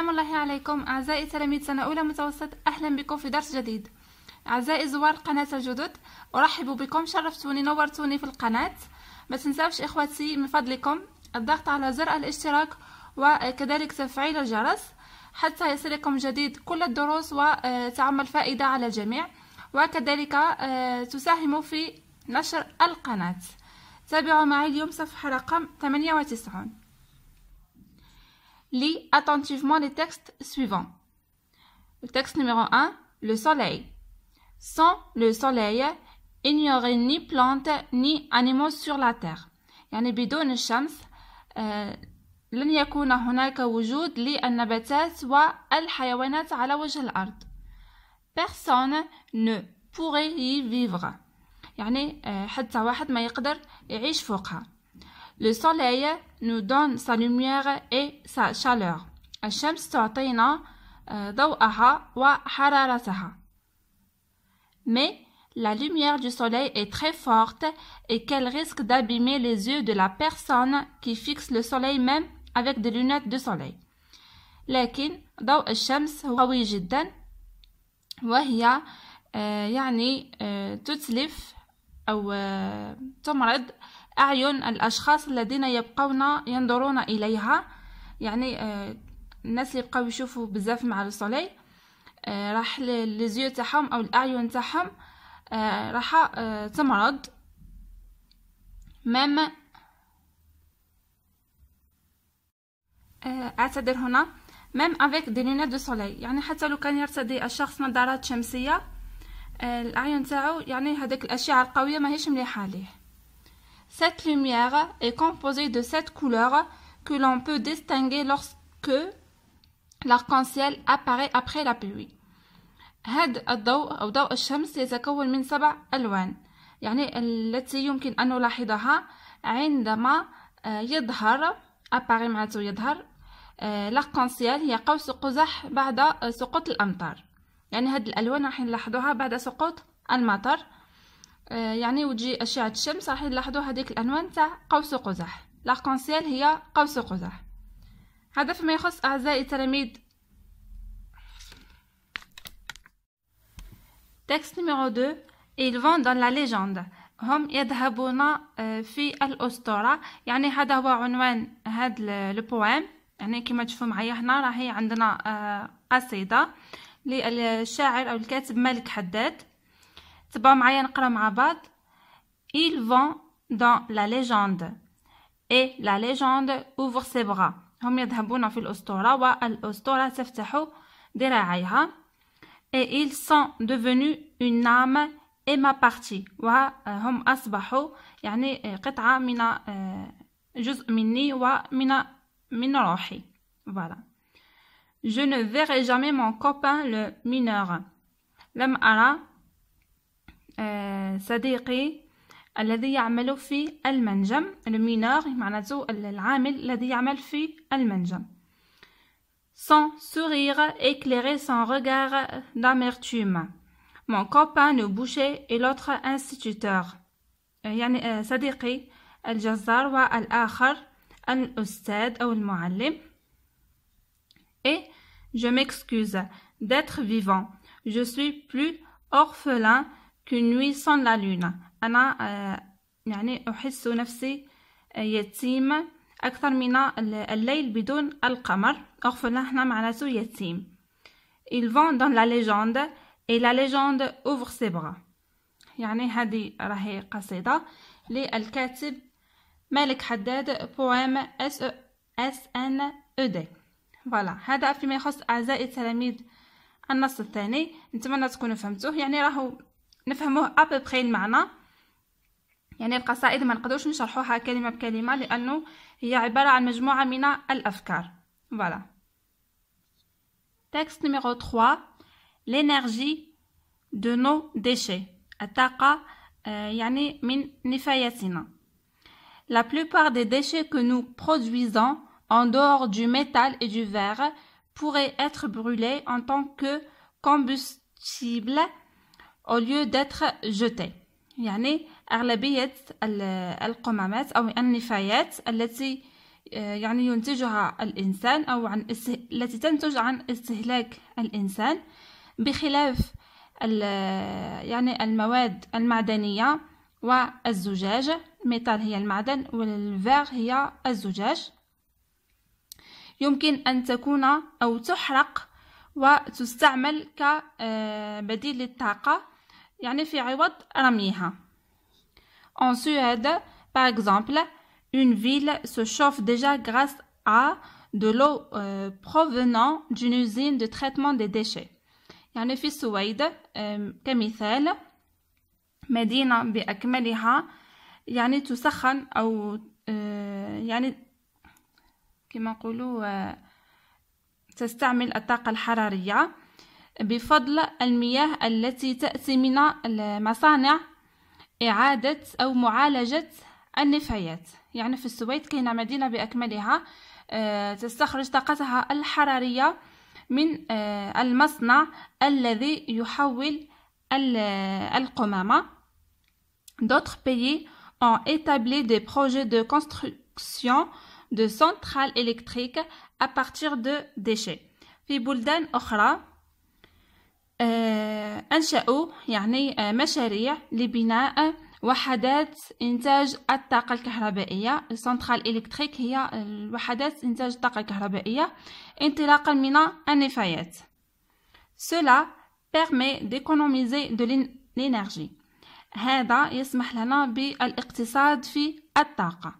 سلام الله عليكم أعزائي تلاميذ سنة أولى متوسط أهلا بكم في درس جديد أعزائي زوار قناة الجدد أرحب بكم شرفتوني نورتوني في القناة ما تنساوش إخواتي من فضلكم الضغط على زر الاشتراك وكذلك تفعيل الجرس حتى يصلكم جديد كل الدروس وتعم فائدة على الجميع وكذلك آه، تساهم في نشر القناة تابعوا معي اليوم صفحة رقم 98 Lis attentivement les textes suivants. Le texte numéro 1, le soleil. Sans le soleil, il n'y aurait ni plantes ni animaux sur la terre. يعني بدون الشمس لن يكون هناك وجود للنباتات والحيوانات على وجه الأرض. Personne ne pourrait y vivre. يعني حتى واحد ما يقدر يعيش فوقها. Le soleil nous donne sa lumière et sa chaleur. Euh, Mais la lumière du soleil est très forte et qu'elle risque d'abîmer les yeux de la personne qui fixe le soleil même avec des lunettes de soleil. لكن ضوء الشمس قوي جدا وهي يعني تتلف أعين الأشخاص الذين يبقون ينظرون إليها يعني آه، الناس اللي بقاو يشوفوا بزاف مع الصلي آه، راح لزيو تاعهم او الاعين تاعهم آه، راح تمرض مام اعتذر هنا مام افيك دي دو سولي يعني حتى لو كان يرتدي الشخص نظارات شمسيه الاعين تاعو يعني هذاك الاشعه القويه ماهيش مليحه ليه Cette lumière est composée de sept couleurs que l'on peut distinguer lorsque l'arc-en-ciel apparaît après la pluie. هذا الضوء أو ضوء الشمس يتكون من سبع ألوان يعني التي يمكن أن نلاحظها عندما آه، يظهر أباري معناته يظهر لاكونسيال هي قوس قزح بعد سقوط الأمطار يعني هذه الألوان راح نلاحظوها بعد سقوط المطر آه، يعني وتجي أشعة الشمس راح نلاحظوا هذيك الألوان تاع قوس قزح لاركونسيال هي قوس قزح هذا فيما يخص أعزائي التلاميذ تكست نيميرو 2 ايل فون دون لا légende هم يذهبون آه، في الأسطورة يعني هذا هو عنوان هذا البوام يعني كما تشوفوا معايا هنا راهي عندنا آه، قصيدة للشاعر أو الكاتب مالك حداد ils vont dans la légende et la légende ouvre ses bras هم يذهبون في الأسطورة والأسطورة تفتح ذراعيها et ils sont devenus une âme et ma partie وهم أصبحوا يعني قطعة من جزء مني ومن من روحي voilà je ne verrai jamais mon copain le mineur لم أرى صديقي الذي يعمل في المنجم المينار معناته العامل الذي يعمل في المنجم Son sourire éclairait son regard d'amertume. Mon copain, le boucher, et l'autre instituteur. يعني euh, euh, صديقي الجزار والآخر الأستاذ أو المعلم. Et je m'excuse d'être vivant. Je suis plus orphelin qu'une nuit sans la lune أنا آه، يعني أحس نفسي آه، يتيم أكثر من الليل بدون القمر أغفل هنا معناته يتيم il vont dans la légende et la légende ouvre ses bras يعني هذه راهي قصيدة للكاتب مالك حداد بوام اس اس ان او دي فوالا هذا فيما يخص اعزائي التلاميذ النص الثاني نتمنى تكونوا فهمتوه يعني راهو Nous comprenons à peu près le même. Nous avons que nous allons chercher ce qui est le cas. Il y a des choses qui sont les plus importantes. Voilà. Texte numéro 3. L'énergie de nos déchets. Euh, La plupart des déchets que nous produisons en dehors du métal et du verre pourraient être brûlés en tant que combustibles. au lieu d'être jeté يعني أغلبية القمامات أو النفايات التي آه، يعني ينتجها الإنسان أو عن التي تنتج عن استهلاك الإنسان بخلاف يعني المواد المعدنية والزجاج الميتال هي المعدن والفاغ هي الزجاج يمكن أن تكون أو تحرق وتستعمل كبديل آه، للطاقة يعني في عوض رميها en Suède par exemple une ville se chauffe déjà grâce à de l'eau euh, provenant d'une usine de traitement des déchets يعني في السويد euh, كمثال مدينة بأكملها يعني تسخن أو euh, يعني كما نقولوا تستعمل الطاقة الحرارية بفضل المياه التي تأتي من المصانع إعادة أو معالجة النفايات يعني في السويد كاينة مدينة بأكملها آه، تستخرج طاقتها الحرارية من آه، المصنع الذي يحول القمامة D'autres pays ont établi des projets de construction de centrales électriques à partir de déchets. في بلدان أخرى آه، أنشأوا يعني آه، مشاريع لبناء وحدات إنتاج الطاقة الكهربائية سنترال إلكتريك هي وحدات إنتاج الطاقة الكهربائية انطلاقا من النفايات cela permet d'économiser de l'énergie هذا يسمح لنا بالاقتصاد في الطاقة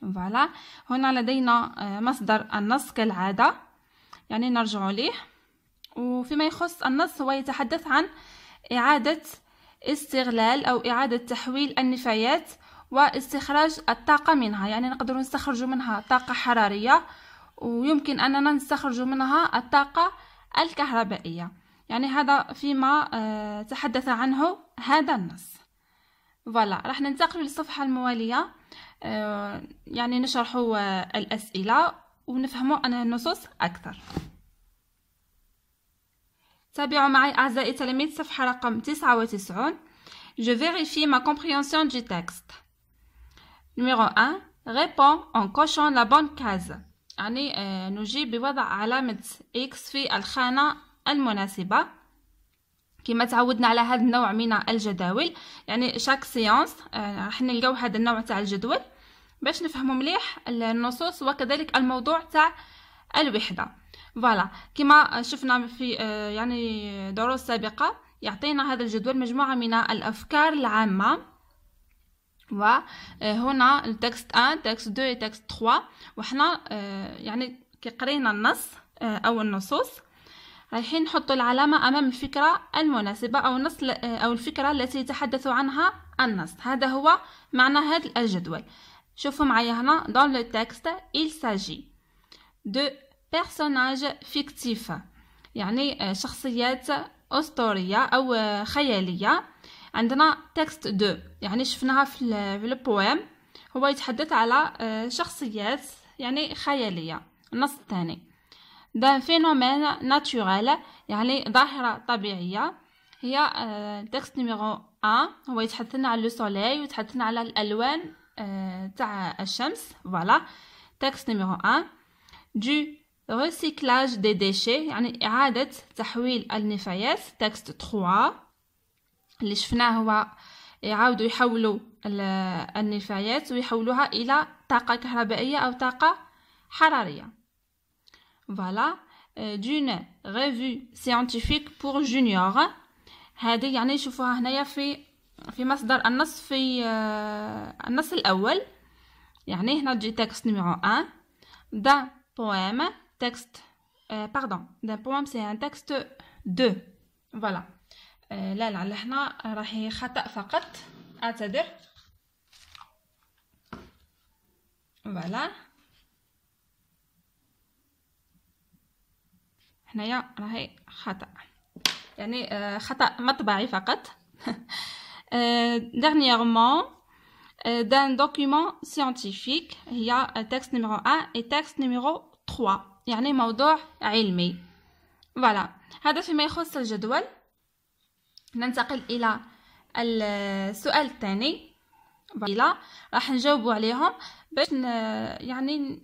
فوالا هنا لدينا آه، مصدر النص كالعادة يعني نرجع ليه وفيما يخص النص هو يتحدث عن إعادة استغلال أو إعادة تحويل النفايات واستخراج الطاقة منها يعني نقدر نستخرج منها طاقة حرارية ويمكن أننا نستخرج منها الطاقة الكهربائية يعني هذا فيما آه، تحدث عنه هذا النص فوالا راح ننتقل للصفحة الموالية آه، يعني نشرح الأسئلة ونفهموا أن النصوص أكثر تابعوا معي أعزائي تلاميذ صفحة رقم 99 Je vérifie ma compréhension du texte. Numéro 1 Réponds en cochant la bonne case. يعني نجيب بوضع علامة X في الخانة المناسبة كما تعودنا على هذا النوع من الجداول يعني شاك سيونس راح نلقاو هذا النوع تاع الجدول باش نفهموا مليح النصوص وكذلك الموضوع تاع الوحده فوالا كما شفنا في آه، يعني دروس سابقة يعطينا هذا الجدول مجموعة من الأفكار العامة وهنا آه، التكست 1 تكست 2 تكست 3 وحنا آه، يعني كي قرينا النص او النصوص رايحين نحط العلامة أمام الفكرة المناسبة أو النص أو الفكرة التي يتحدث عنها النص هذا هو معنى هذا الجدول شوفوا معايا هنا دون لو تكست il s'agit de بيرسوناج فيكتيف يعني شخصيات أسطورية أو خيالية عندنا تكست دو يعني شفناها في البوام هو يتحدث على شخصيات يعني خيالية النص الثاني ده فينومين ناتورال يعني ظاهرة طبيعية هي تكست نيميرو أن هو يتحدثنا على لو سولي ويتحدثنا على الألوان تاع الشمس فوالا تكست نيميرو أن دو ريسيكلاج دي ديشي يعني إعادة تحويل النفايات تكست 3 اللي شفناه هو يعاودوا يحولوا النفايات ويحولوها إلى طاقة كهربائية أو طاقة حرارية فوالا دون euh, revue سيانتيفيك بور جونيور هذه يعني شوفوها هنايا في في مصدر النص في آه، النص الأول يعني هنا تجي تكست نيميرو 1 دا بوام texte, euh, pardon, d'un poème, c'est un texte 2. Voilà. Euh, là, là, là, هنا راهي خطأ فقط. Voilà. هنايا راهي خطأ. يعني خطأ مطبعي فقط. Euh, dernièrement, euh، d'un document scientifique, il y a texte numéro 1 et texte numéro 3. يعني موضوع علمي فوالا هذا فيما يخص الجدول ننتقل الى السؤال الثاني راح نجاوبوا عليهم باش يعني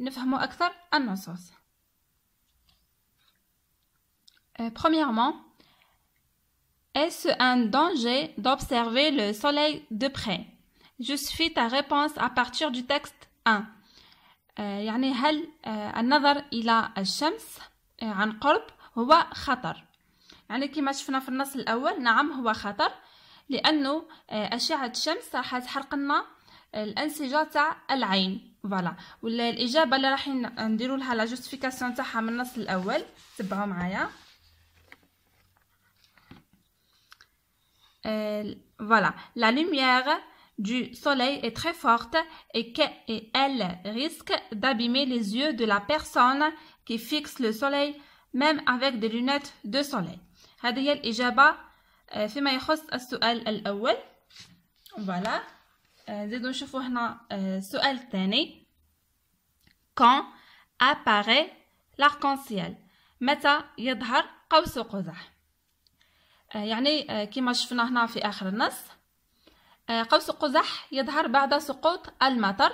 euh, Premièrement, est-ce un danger d'observer le soleil de près Justifie ta réponse à partir du texte 1. آه، يعني هل آه، النظر إلى الشمس آه، عن قرب هو خطر يعني كما شفنا في النص الأول نعم هو خطر لأنه أشعة الشمس راح تحرق لنا الأنسجة تاع العين فوالا والإجابة اللي راح نديرو لها لا جوستيفيكاسيون تاعها من النص الأول تبعوا معايا فوالا لا لوميير du soleil est très forte et qu'elle risque d'abîmer les yeux de la personne qui fixe le soleil même avec des lunettes de soleil. هذه هي الإجابة فيما يخص السؤال الأول. Voilà. avons نشوفو هنا السؤال الثاني. Quand apparaît l'arc-en-ciel متى يظهر قوس قزح يعني كما شفنا هنا في آخر النص آه، قوس قزح يظهر بعد سقوط المطر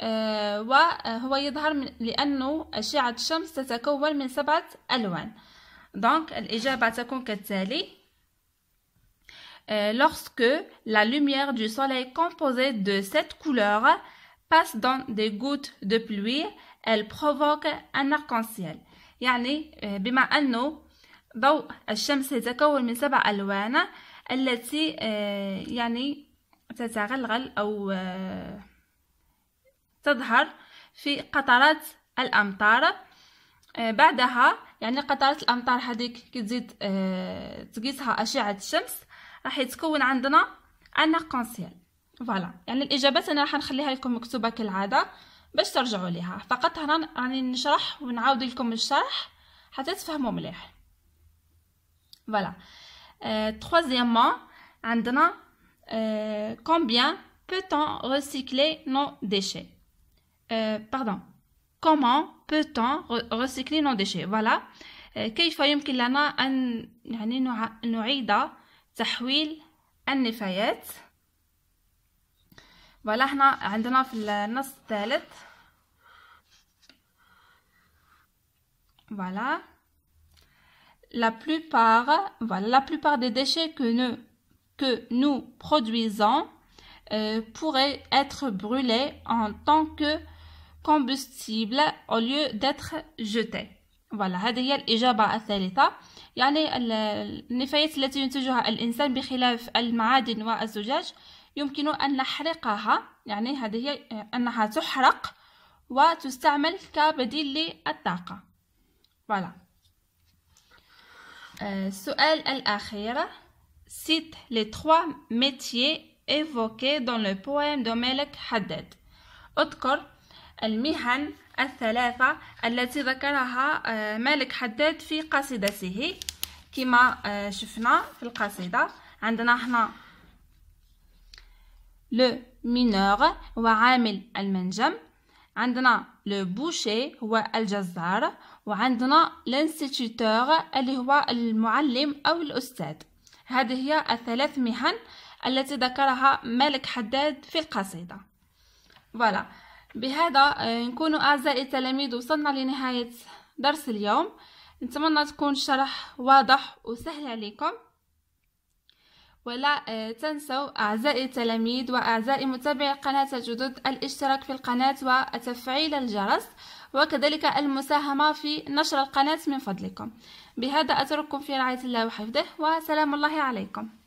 آه، وهو آه، يظهر لأنه أشعة الشمس تتكون من سبعة ألوان دونك الإجابة تكون كالتالي lorsque la lumière du soleil composée de sept couleurs passe dans des gouttes de pluie, elle provoque un arc-en-ciel. يعني بما أنه ضوء الشمس يتكون من سبع ألوان التي يعني تتغلغل أو آه، تظهر في قطرات الأمطار آه، بعدها يعني قطرات الأمطار هذيك كي تزيد آه، تقيسها أشعة الشمس راح يتكون عندنا ان اقونسيال فوالا يعني الإجابات أنا راح نخليها لكم مكتوبة كالعادة باش ترجعوا ليها فقط هنا راني نشرح ونعاود لكم الشرح حتى تفهموا مليح فوالا تخوازيامون عندنا Euh, combien peut-on recycler nos déchets euh, Pardon. Comment peut-on recycler nos déchets Voilà. Euh, كيف يمكن لنا أن يعني نعيد تحويل النفايات فوالا حنا عندنا في النص الثالث voilà la plupart voilà la plupart des déchets que nous que nous produisons euh, pourrait être brûlé en tant que combustible au lieu d'être jeté فوالا هذه هي الإجابة الثالثة يعني النفايات التي ينتجها الإنسان بخلاف المعادن والزجاج يمكن أن نحرقها يعني هذه هي آه، أنها تحرق وتستعمل كبديل للطاقة فوالا آه، السؤال الأخير cite les trois métiers évoqués dans le poème d'Omelek Haddad. اذكر المهن الثلاثة التي ذكرها مالك حداد في قصيدته كما شفنا في القصيدة عندنا هنا لو مينور هو عامل المنجم عندنا لو بوشي هو الجزار وعندنا لانستيتور اللي هو المعلم او الاستاذ هذه هي الثلاث مهن التي ذكرها مالك حداد في القصيدة فوالا بهذا آه، نكون أعزائي التلاميذ وصلنا لنهاية درس اليوم نتمنى تكون الشرح واضح وسهل عليكم ولا آه، تنسوا أعزائي التلاميذ وأعزائي متابعي قناة الجدد الاشتراك في القناة وتفعيل الجرس وكذلك المساهمة في نشر القناة من فضلكم بهذا أترككم في رعاية الله وحفظه وسلام الله عليكم